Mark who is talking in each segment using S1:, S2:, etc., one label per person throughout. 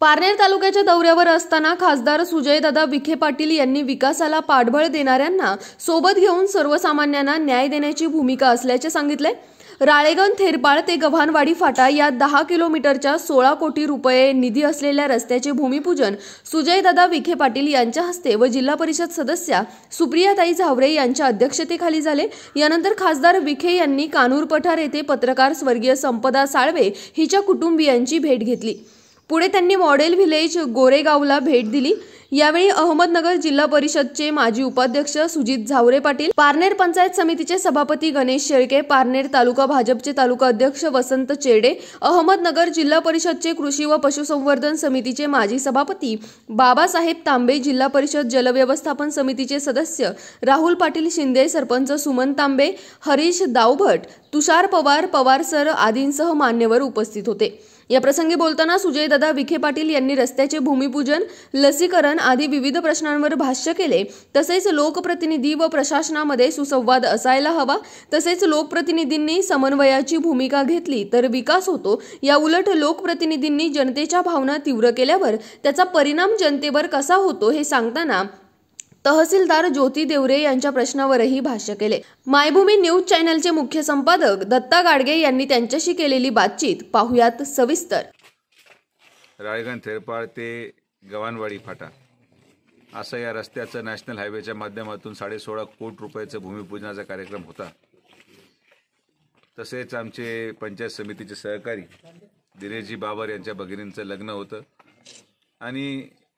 S1: पारनेर तालुक्याच्या दौऱ्यावर असताना खासदार सुजयदादा विखे पाटील यांनी विकासाला पाठबळ देणाऱ्यांना सोबत घेऊन सर्वसामान्यांना न्याय देण्याची भूमिका असल्याचे सांगितले राळेगण थेरपाळ ते गव्हाणवाडी फाटा या दहा किलोमीटरच्या सोळा कोटी रुपये निधी असलेल्या रस्त्याचे भूमिपूजन सुजयदादा विखे पाटील यांच्या हस्ते व जिल्हा परिषद सदस्या सुप्रियाताई झावरे यांच्या अध्यक्षतेखाली झाले यानंतर खासदार विखे यांनी कानूर पठार येथे पत्रकार स्वर्गीय संपदा साळवे हिच्या कुटुंबियांची भेट घेतली पुढे त्यांनी मॉडेल व्हिलेज गोरेगावला भेट दिली यावेळी अहमदनगर जिल्हा परिषदचे माजी उपाध्यक्ष सुजित झावरे पाटील पारनेर पंचायत समितीचे सभापती गणेश शेळके पारनेर तालुका भाजपचे तालुका अध्यक्ष वसंत चेडे अहमदनगर जिल्हा परिषदचे कृषी व पशुसंवर्धन समितीचे माजी सभापती बाबासाहेब तांबे जिल्हा परिषद जलव्यवस्थापन समितीचे सदस्य राहुल पाटील शिंदे सरपंच सुमन तांबे हरीश दावभट तुषार पवार पवार सर आदींसह मान्यवर उपस्थित होते याप्रसंगी बोलताना सुजयदादा विखे पाटील यांनी रस्त्याचे भूमिपूजन लसीकरण आदी विविध प्रश्नांवर भाष्य केले तसेच लोकप्रतिनिधी व प्रशासनामध्ये सुसंवाद असायला हवा तसेच लोकप्रतिनिधींनी समन्वयाची भूमिका घेतली तर विकास होतो या उलट लोकप्रतिनिधींनी जनतेच्या भावना तीव्र केल्यावर त्याचा परिणाम जनतेवर कसा होतो हे सांगताना तहसीलदार ज्योती देवरे यांच्या प्रश्नावरही भाष्य केले मायभूमी न्यूज चॅनलचे मुख्य संपादक दत्ता गाडगे यांनी त्यांच्याशी केलेली बातचीत पाहुयात सविस्तर
S2: राळेगण थेरपाळ ते गव्हाणवाडी फाटा असं या रस्त्याचं नॅशनल हायवेच्या माध्यमातून सोळा कोट रुपयाचं भूमिपूजनाचा कार्यक्रम होता तसेच आमचे पंचायत समितीचे सहकारी दिनेशजी बाबर यांच्या भगिनींचं लग्न होतं आणि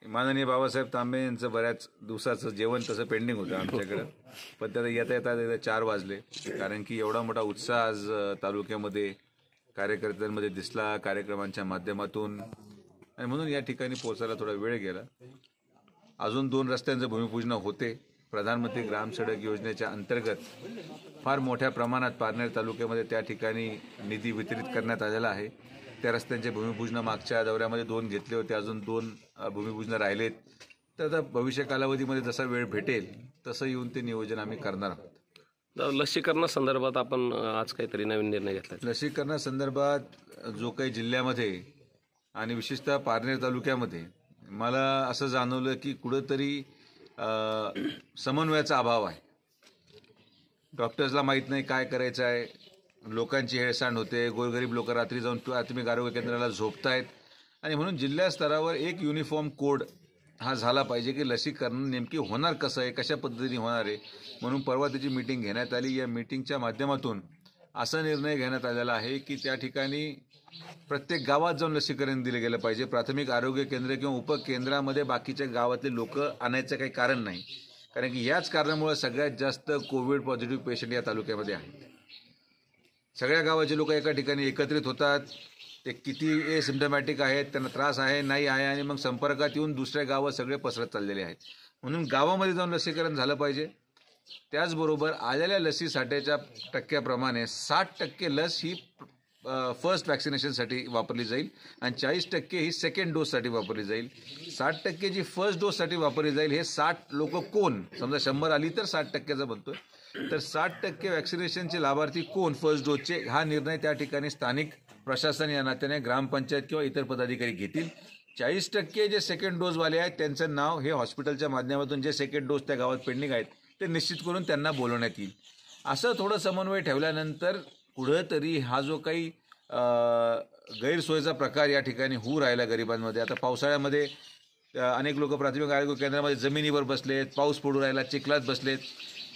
S2: माननीय बाबासाहेब तांबे यांचं बऱ्याच दिवसाचं जेवण तसं पेंडिंग होतं आमच्याकडं पण त्याला येता येता येता चार वाजले कारण की एवढा मोठा उत्साह आज तालुक्यामध्ये कार्यकर्त्यांमध्ये दिसला कार्यक्रमांच्या माध्यमातून आणि म्हणून या ठिकाणी पोहोचायला थोडा वेळ गेला अजून दोन रस्त्यांचं भूमिपूजन होते प्रधानमंत्री ग्राम सडक योजनेच्या अंतर्गत फार मोठ्या प्रमाणात पारनेर तालुक्यामध्ये त्या ठिकाणी निधी वितरित करण्यात आलेला आहे त्या रस्त्यांचे भूमिपूजन मागच्या दौऱ्यामध्ये दोन घेतले होते अजून दोन भूमिपूजन राहिलेत तर आता भविष्य कालावधीमध्ये जसा वेळ भेटेल तसं येऊन ते नियोजन आम्ही करणार
S3: आहोत लसीकरणासंदर्भात आपण आज काहीतरी नवीन निर्णय घेतला
S2: लसीकरणासंदर्भात जो काही जिल्ह्यामध्ये आणि विशेषतः पारनेर तालुक्यामध्ये मला असं जाणवलं की कुठंतरी समन्वयाचा अभाव आहे डॉक्टर्सला माहीत नाही काय करायचं आहे लोकांची हेळसांड होते गोरगरीब लोक रात्री जाऊन प्राथमिक आरोग्य केंद्राला झोपतायत आणि म्हणून जिल्हा स्तरावर एक युनिफॉर्म कोड हा झाला पाहिजे की लसीकरण नेमकी होणार कसं आहे कशा पद्धतीने होणार आहे म्हणून परवा त्याची मीटिंग घेण्यात आली या मीटिंगच्या माध्यमातून असा निर्णय घेण्यात आलेला आहे की त्या ठिकाणी प्रत्येक गावात जाऊन लसीकरण दिलं गेलं पाहिजे प्राथमिक आरोग्य केंद्र किंवा उपकेंद्रामध्ये बाकीच्या गावातले लोक आणायचं काही कारण नाही कारण की याच कारणामुळे सगळ्यात जास्त कोविड पॉझिटिव्ह पेशंट या तालुक्यामध्ये आहेत सगळ्या गावाचे लोक एका ठिकाणी एकत्रित होतात ते किती सिमटमॅटिक आहेत त्यांना त्रास आहे नाही आहे आणि मग संपर्कात येऊन दुसऱ्या गावात सगळे पसरत चाललेले आहेत म्हणून गावामध्ये जाऊन लसीकरण झालं पाहिजे त्याचबरोबर आलेल्या लसी साठ्याच्या टक्क्याप्रमाणे साठ टक्के लस ही फर्स्ट वॅक्सिनेशनसाठी वापरली जाईल आणि चाळीस टक्के ही सेकंड डोससाठी वापरली जाईल साठ टक्के जी फर्स्ट डोससाठी वापरली जाईल हे साठ लोक कोण समजा शंभर आली तर साठ टक्क्याचं बनतोय तर साठ टक्के वॅक्सिनेशनचे लाभार्थी कोण फर्स्ट डोसचे हा निर्णय त्या ठिकाणी स्थानिक प्रशासन या नात्याने ग्रामपंचायत किंवा इतर पदाधिकारी घेतील चाळीस टक्के जे सेकंड डोसवाले आहेत त्यांचं नाव हे हॉस्पिटलच्या माध्यमातून जे सेकंड डोस त्या गावात पेंडिंग आहेत ते निश्चित करून त्यांना बोलवण्यात येईल असं थोडं समन्वय ठेवल्यानंतर तरी हा जो काही गैरसोयीचा प्रकार या ठिकाणी होऊ राहिला गरिबांमध्ये आता पावसाळ्यामध्ये अनेक लोक प्राथमिक आरोग्य केंद्रामध्ये जमिनीवर बसलेत पाऊस पडू राहिला चिखलात बसलेत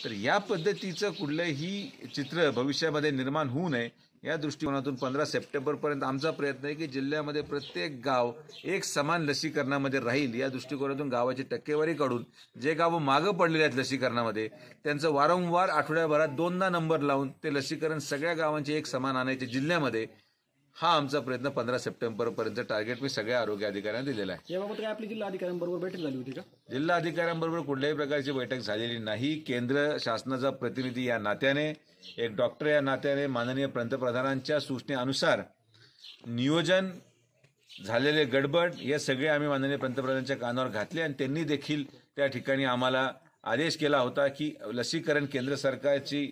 S2: तर या पद्धतीचं कुठलंही चित्र भविष्यामध्ये निर्माण होऊ नये या दृष्टिकोनातून पंधरा सप्टेंबरपर्यंत आमचा प्रयत्न आहे की जिल्ह्यामध्ये प्रत्येक गाव एक समान लसीकरणामध्ये राहील या दृष्टिकोनातून गावाची टक्केवारी काढून जे गावं मागं पडलेले आहेत लसीकरणामध्ये त्यांचं वारंवार आठवड्याभरात दोनदा नंबर लावून ते लसीकरण सगळ्या गावांचे एक समान आणायचे जिल्ह्यामध्ये हा आमचा प्रयत्न पंधरा पर्यंत टार्गेट मी सगळ्या आरोग्य अधिकाऱ्यांना दिलेला आहे
S3: याबाबत काय आपली जिल्हा अधिकाऱ्यांबरोबर बैठक झाली होती का
S2: जिल्हा अधिकाऱ्यांबरोबर कुठल्याही प्रकारची बैठक झालेली नाही केंद्र शासनाचा प्रतिनिधी या नात्याने एक डॉक्टर या नात्याने माननीय पंतप्रधानांच्या सूचनेनुसार नियोजन झालेले गडबड हे सगळे आम्ही माननीय पंतप्रधानांच्या कानावर घातले आणि त्यांनी देखील त्या ठिकाणी आम्हाला आदेश केला होता की लसीकरण केंद्र सरकारची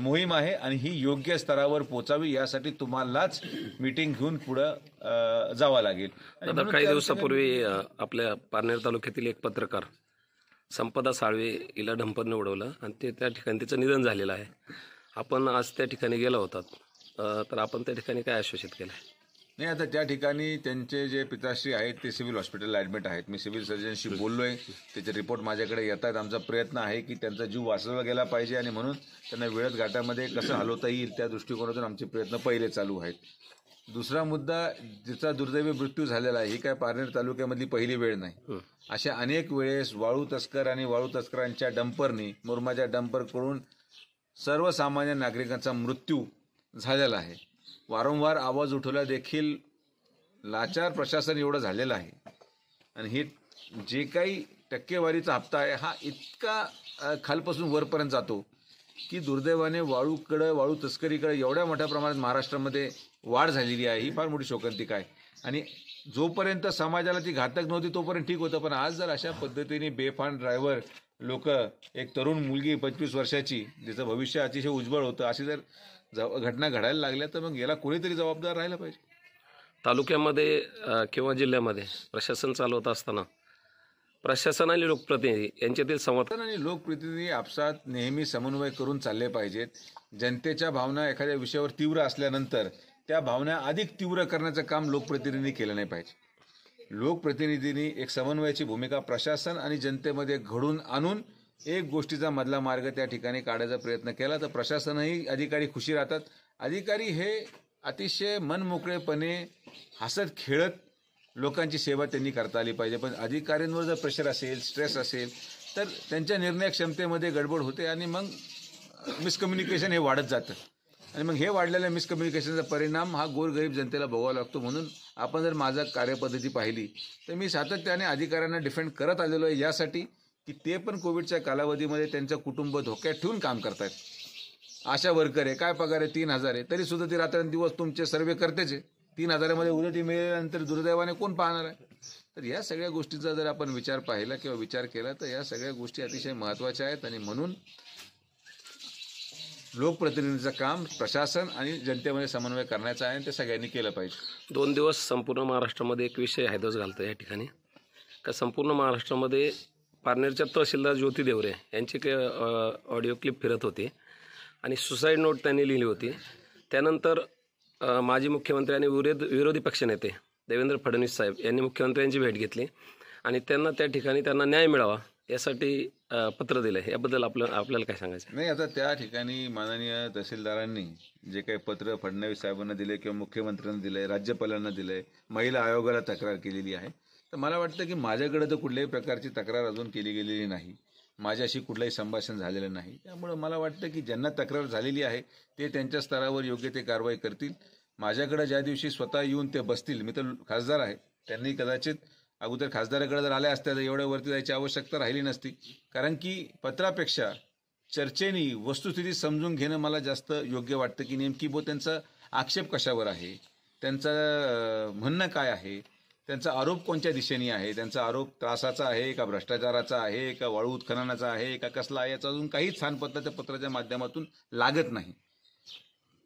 S2: मोहीम आहे आणि ही योग्य स्तरावर पोचावी यासाठी तुम्हालाच मीटिंग घेऊन पुढं जावं लागेल काही दिवसापूर्वी
S3: आपल्या पारनेर तालुक्यातील एक पत्रकार संपदा साळवे हिला ढंपरने उडवलं आणि ते त्या ठिकाणी तिचं निधन झालेलं आहे आपण आज त्या ठिकाणी गेलो होतात तर आपण त्या ठिकाणी
S2: काय आश्वासित केलं आहे नाही आता त्या ठिकाणी त्यांचे जे पिताश्री आहेत ते सिव्हिल हॉस्पिटलला ॲडमिट आहेत मी सिव्हिल सर्जनशी बोललो आहे त्याचे रिपोर्ट माझ्याकडे येतात आमचा प्रयत्न आहे की त्यांचा जीव वाचवला गेला पाहिजे आणि म्हणून त्यांना वेळेत घाटामध्ये कसं हलवता येईल त्या दृष्टिकोनातून आमचे प्रयत्न पहिले चालू आहेत दुसरा मुद्दा जिचा दुर्दैवी मृत्यू झालेला आहे ही काय पारनेर तालुक्यामधली पहिली वेळ नाही अशा अनेक वेळेस वाळू तस्कर आणि वाळू तस्करांच्या डंपरनी मुरमाच्या डंपरकडून सर्वसामान्य नागरिकांचा मृत्यू झालेला आहे वारंवार आवाज उठवला देखील लाचार प्रशासन एवढं झालेलं आहे आणि हे जे काही टक्केवारीचा हप्ता आहे हा इतका खालपासून वरपर्यंत जातो की दुर्दैवाने वाळूकडं वाळू तस्करीकडं एवढ्या मोठ्या प्रमाणात महाराष्ट्रामध्ये वाढ झालेली आहे ही फार मोठी शोकांतिका आहे आणि जोपर्यंत समाजाला ती घातक नव्हती तोपर्यंत ठीक होतं पण आज जर अशा पद्धतीने बेफान ड्रायव्हर लोक एक तरुण मुलगी पंचवीस वर्षाची जिचं भविष्य अतिशय उज्ज्वल होतं अशी जर घटना घडायला लागल्या तर मग याला कोणीतरी जबाबदार राहायला पाहिजे
S3: तालुक्यामध्ये किंवा जिल्ह्यामध्ये प्रशासन चालवत असताना
S2: प्रशासन आणि लोकप्रतिनिधी यांच्यातील समर्थन आणि लोकप्रतिनिधी आपसात नेहमी समन्वय करून चालले पाहिजेत जनतेच्या भावना एखाद्या विषयावर तीव्र असल्यानंतर त्या भावना अधिक तीव्र करण्याचं काम लोकप्रतिनिधींनी केलं नाही पाहिजे लोकप्रतिनिधींनी एक समन्वयाची भूमिका प्रशासन आणि जनतेमध्ये घडून आणून एक गोष्टीचा मधला मार्ग त्या ठिकाणी काढायचा प्रयत्न केला तर प्रशासनही अधिकारी खुशी राहतात अधिकारी हे अतिशय मनमोकळेपणे हसत खेळत लोकांची सेवा त्यांनी करता आली पाहिजे पण अधिकाऱ्यांवर जर प्रेशर असेल स्ट्रेस असेल तर त्यांच्या निर्णय क्षमतेमध्ये गडबड होते आणि मग मिसकम्युनिकेशन हे वाढत जातं आणि मग हे वाढलेल्या मिसकम्युनिकेशनचा परिणाम हा गोरगरीब जनतेला भोगावा लागतो म्हणून आपण जर माझा कार्यपद्धती पाहिली तर मी सातत्याने अधिकाऱ्यांना डिफेंड करत आलेलो आहे यासाठी की ते पण कोविडच्या कालावधीमध्ये त्यांचं कुटुंब धोक्यात ठेवून काम करत आहेत आशा वर्कर आहे काय पगार आहे तीन हजार आहे सुद्धा ते रात्रंदिवस तुमचे सर्वे करतेच आहे तीन हजारामध्ये उदती मिळाल्यानंतर दुर्दैवाने कोण पाहणार आहे तर या सगळ्या गोष्टीचा जर आपण विचार पाहिला किंवा विचार केला तर या सगळ्या गोष्टी अतिशय महत्त्वाच्या आहेत आणि म्हणून लोकप्रतिनिधीचं काम प्रशासन आणि जनतेमध्ये समन्वय करण्याचं आहे
S3: ते सगळ्यांनी केलं पाहिजे दोन दिवस संपूर्ण महाराष्ट्रामध्ये एक विषय हैदोस घालतो या ठिकाणी का संपूर्ण महाराष्ट्रामध्ये पारनेरच्या तहसीलदार ज्योती देवरे यांची काही ऑडिओ क्लिप फिरत होती आणि सुसाईड नोट त्यांनी लिहिली होती त्यानंतर माजी मुख्यमंत्री आणि विरोध विरोधी पक्षनेते देवेंद्र फडणवीस साहेब यांनी मुख्यमंत्र्यांची भेट घेतली आणि त्यांना त्या ठिकाणी त्यांना न्याय मिळावा यासाठी पत्र दिलं याबद्दल आपलं आपल्याला काय सांगायचं
S2: नाही आता त्या ठिकाणी माननीय तहसीलदारांनी जे काही पत्र फडणवीस साहेबांना दिले किंवा मुख्यमंत्र्यांना दिले राज्यपालांना दिले महिला आयोगाला तक्रार केलेली आहे तर मला वाटतं की माझ्याकडे तर कुठल्याही प्रकारची तक्रार अजून केली गेलेली नाही माझ्याशी कुठलंही संभाषण झालेलं नाही त्यामुळं मला वाटतं की ज्यांना तक्रार झालेली आहे ते त्यांच्या स्तरावर योग्य ते कारवाई करतील माझ्याकडे ज्या दिवशी स्वतः येऊन ते बसतील मी तर खासदार आहे त्यांनी कदाचित अगोदर खासदाराकडे जर आल्या असत्या तर एवढ्या वरती जायची आवश्यकता राहिली नसती कारण की पत्रापेक्षा चर्चेनी वस्तुस्थिती समजून घेणं मला जास्त योग्य वाटतं की नेमकी बो त्यांचा आक्षेप कशावर आहे त्यांचं म्हणणं काय आहे त्यांचा आरोप कोणत्या दिशेने आहे त्यांचा आरोप त्रासाचा आहे का भ्रष्टाचाराचा आहे का वाळू उत्खननाचा आहे का कसला आहे याचा अजून काहीच छानपत्र त्या पत्राच्या माध्यमातून लागत नाही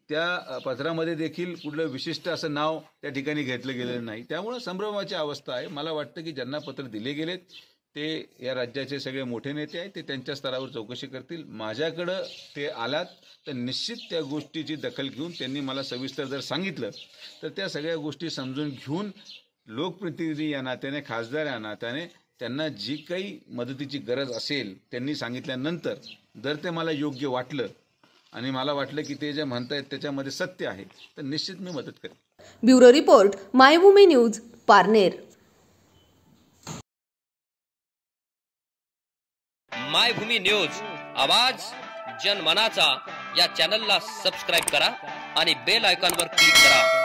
S2: त्या पत्रामध्ये देखील कुठलं विशिष्ट असं नाव त्या ठिकाणी घेतलं गेलेलं नाही त्यामुळं संभ्रमाची अवस्था आहे मला वाटतं की ज्यांना पत्र दिले गेलेत ते या राज्याचे सगळे मोठे नेते आहेत ते त्यांच्या स्तरावर चौकशी करतील माझ्याकडं ते आलात तर निश्चित त्या गोष्टीची दखल घेऊन त्यांनी मला सविस्तर जर सांगितलं तर त्या सगळ्या गोष्टी समजून घेऊन लोकप्रतिनिधी या नात्याने खासदार या नात्याने त्यांना जी काही मदतीची गरज असेल त्यांनी सांगितल्यानंतर जर ते मला योग्य वाटलं आणि मला वाटलं की ते जे म्हणतायत त्याच्यामध्ये सत्य आहे तर निश्चित मी मदत करेन
S1: bureau report Maybhumi news Parner
S2: Maybhumi news आवाज
S3: जनमनाचा या चॅनलला सबस्क्राईब करा आणि बेल आयकॉनवर क्लिक करा